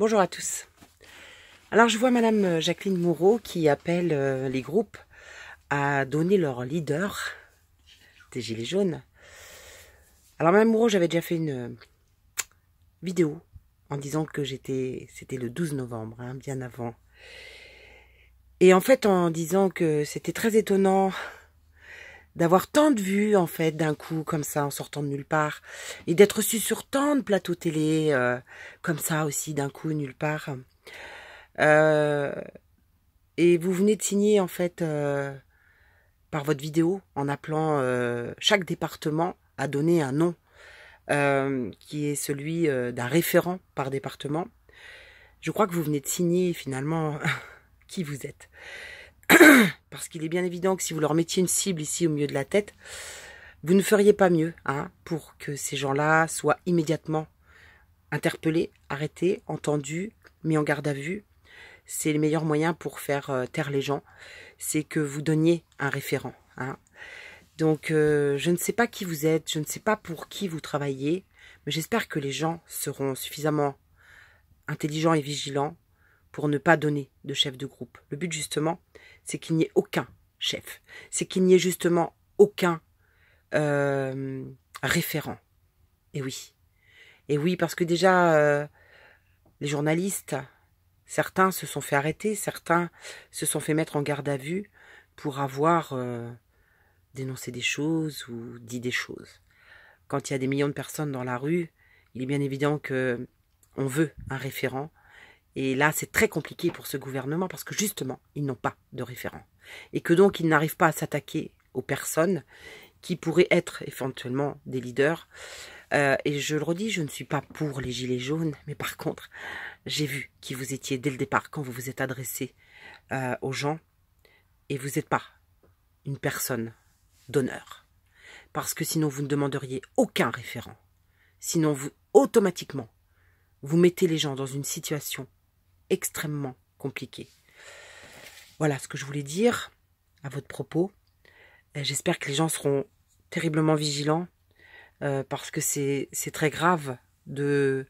Bonjour à tous. Alors je vois Madame euh, Jacqueline Moreau qui appelle euh, les groupes à donner leur leader des Gilets jaunes. Alors Madame Moreau, j'avais déjà fait une euh, vidéo en disant que j'étais, c'était le 12 novembre, hein, bien avant. Et en fait en disant que c'était très étonnant d'avoir tant de vues en fait d'un coup comme ça en sortant de nulle part et d'être reçu sur tant de plateaux télé euh, comme ça aussi d'un coup nulle part euh, et vous venez de signer en fait euh, par votre vidéo en appelant chaque département à donner un nom qui est celui d'un référent par département je crois que vous venez de signer finalement qui vous êtes Parce qu'il est bien évident que si vous leur mettiez une cible ici au milieu de la tête, vous ne feriez pas mieux hein, pour que ces gens-là soient immédiatement interpellés, arrêtés, entendus, mis en garde à vue. C'est le meilleur moyen pour faire euh, taire les gens, c'est que vous donniez un référent. Hein. Donc euh, je ne sais pas qui vous êtes, je ne sais pas pour qui vous travaillez, mais j'espère que les gens seront suffisamment intelligents et vigilants pour ne pas donner de chef de groupe. Le but justement, c'est qu'il n'y ait aucun chef, c'est qu'il n'y ait justement aucun euh, référent. Et oui. Et oui, parce que déjà, euh, les journalistes, certains se sont fait arrêter, certains se sont fait mettre en garde à vue pour avoir euh, dénoncé des choses ou dit des choses. Quand il y a des millions de personnes dans la rue, il est bien évident que on veut un référent, et là, c'est très compliqué pour ce gouvernement parce que justement, ils n'ont pas de référent. Et que donc, ils n'arrivent pas à s'attaquer aux personnes qui pourraient être éventuellement des leaders. Euh, et je le redis, je ne suis pas pour les gilets jaunes, mais par contre, j'ai vu qui vous étiez dès le départ quand vous vous êtes adressé euh, aux gens et vous n'êtes pas une personne d'honneur. Parce que sinon, vous ne demanderiez aucun référent. Sinon, vous, automatiquement, vous mettez les gens dans une situation extrêmement compliqué. Voilà ce que je voulais dire à votre propos. Euh, j'espère que les gens seront terriblement vigilants euh, parce que c'est très grave de,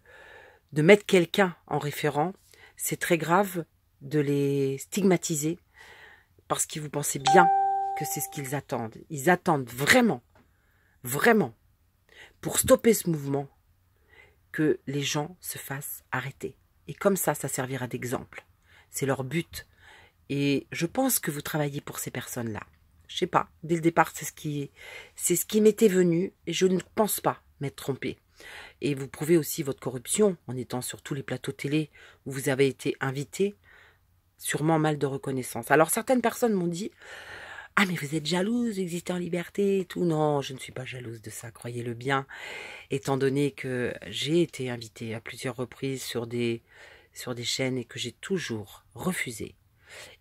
de mettre quelqu'un en référent. C'est très grave de les stigmatiser parce qu'ils vous pensez bien que c'est ce qu'ils attendent. Ils attendent vraiment, vraiment, pour stopper ce mouvement, que les gens se fassent arrêter. Et comme ça, ça servira d'exemple. C'est leur but. Et je pense que vous travaillez pour ces personnes-là. Je sais pas, dès le départ, c'est ce qui, c'est ce qui m'était venu et je ne pense pas m'être trompée. Et vous prouvez aussi votre corruption en étant sur tous les plateaux télé où vous avez été invité, sûrement mal de reconnaissance. Alors certaines personnes m'ont dit, ah, mais vous êtes jalouse d'exister en liberté et tout. Non, je ne suis pas jalouse de ça, croyez-le bien. Étant donné que j'ai été invitée à plusieurs reprises sur des, sur des chaînes et que j'ai toujours refusé.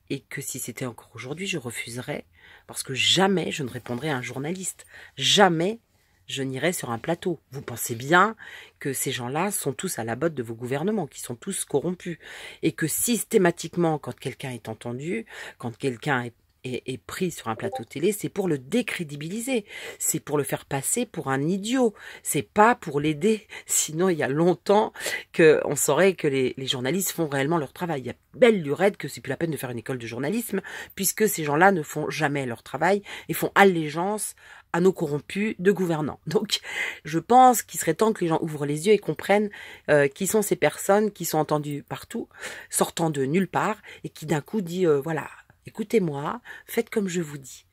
Et que si c'était encore aujourd'hui, je refuserais parce que jamais je ne répondrai à un journaliste. Jamais je n'irai sur un plateau. Vous pensez bien que ces gens-là sont tous à la botte de vos gouvernements, qui sont tous corrompus, et que systématiquement, quand quelqu'un est entendu, quand quelqu'un est est, pris sur un plateau télé, c'est pour le décrédibiliser, c'est pour le faire passer pour un idiot, c'est pas pour l'aider. Sinon, il y a longtemps qu'on saurait que les, journalistes font réellement leur travail. Il y a belle lurette que c'est plus la peine de faire une école de journalisme, puisque ces gens-là ne font jamais leur travail et font allégeance à nos corrompus de gouvernants. Donc, je pense qu'il serait temps que les gens ouvrent les yeux et comprennent euh, qui sont ces personnes qui sont entendues partout, sortant de nulle part, et qui d'un coup disent... Euh, voilà, Écoutez-moi, faites comme je vous dis.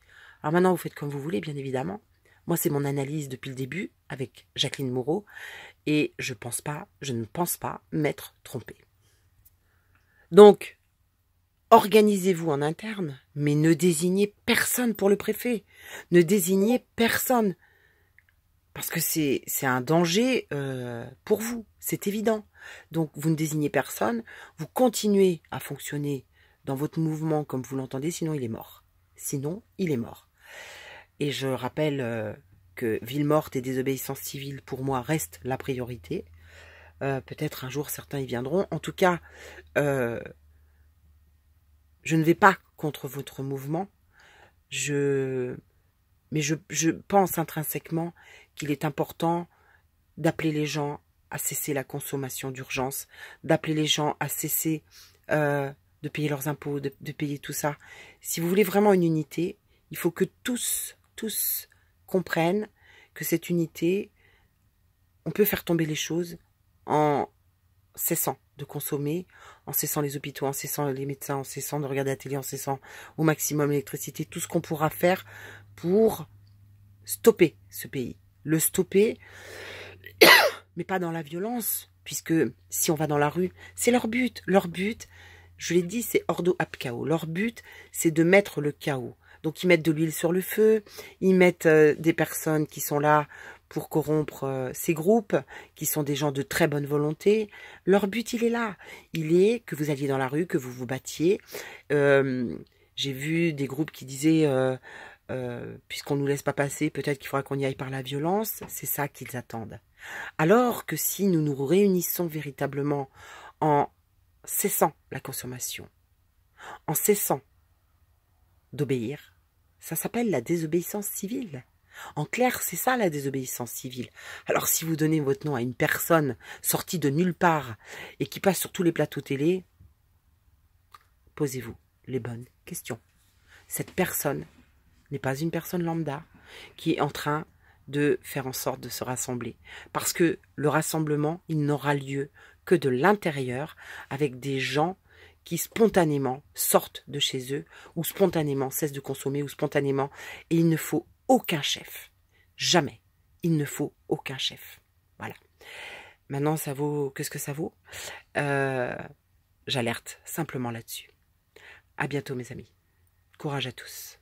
Alors maintenant, vous faites comme vous voulez, bien évidemment. Moi, c'est mon analyse depuis le début avec Jacqueline Moreau, et je pense pas, je ne pense pas m'être trompée. Donc, organisez-vous en interne, mais ne désignez personne pour le préfet. Ne désignez personne. Parce que c'est un danger euh, pour vous, c'est évident. Donc vous ne désignez personne, vous continuez à fonctionner dans votre mouvement comme vous l'entendez, sinon il est mort. Sinon, il est mort. Et je rappelle euh, que ville morte et désobéissance civile, pour moi, restent la priorité. Euh, peut-être un jour, certains y viendront. En tout cas, euh, je ne vais pas contre votre mouvement. Je... Mais je, pense intrinsèquement qu'il est important d'appeler les gens à cesser la consommation d'urgence, d'appeler les gens à cesser de payer leurs impôts, de, payer tout ça. Si vous voulez vraiment une unité, il faut que tous, tous comprennent que cette unité, on peut faire tomber les choses en cessant de consommer, en cessant les hôpitaux, en cessant les médecins, en cessant de regarder la télé, en cessant au maximum l'électricité, tout ce qu'on pourra faire pour stopper ce pays. Le stopper, mais pas dans la violence, puisque si on va dans la rue, c'est leur but. Leur but, je l'ai dit, c'est Ordo chaos Leur but, c'est de mettre le chaos. Donc ils mettent de l'huile sur le feu, ils mettent euh, des personnes qui sont là pour corrompre euh, ces groupes, qui sont des gens de très bonne volonté. Leur but, il est là. Il est que vous alliez dans la rue, que vous vous battiez. Euh, j'ai vu des groupes qui disaient... puisqu'on ne nous laisse pas passer, peut-être qu'il faudra qu'on y aille par la violence, c'est ça qu'ils attendent. Alors que si nous nous réunissons véritablement en cessant la consommation, en cessant d'obéir. Ça s'appelle la désobéissance civile. En clair, c'est ça la désobéissance civile. Alors si vous donnez votre nom à une personne sortie de nulle part et qui passe sur tous les plateaux télé, posez-vous les bonnes questions. Cette personne n'est pas une personne lambda qui est en train de faire en sorte de se rassembler. Parce que le rassemblement, il n'aura lieu que de l'intérieur avec des gens qui spontanément sortent de chez eux ou spontanément cessent de consommer ou spontanément. Et il ne faut aucun chef. Jamais. Il ne faut aucun chef. Voilà. Maintenant, ça vaut. Qu'est-ce que ça vaut euh, J'alerte simplement là-dessus. À bientôt, mes amis. Courage à tous.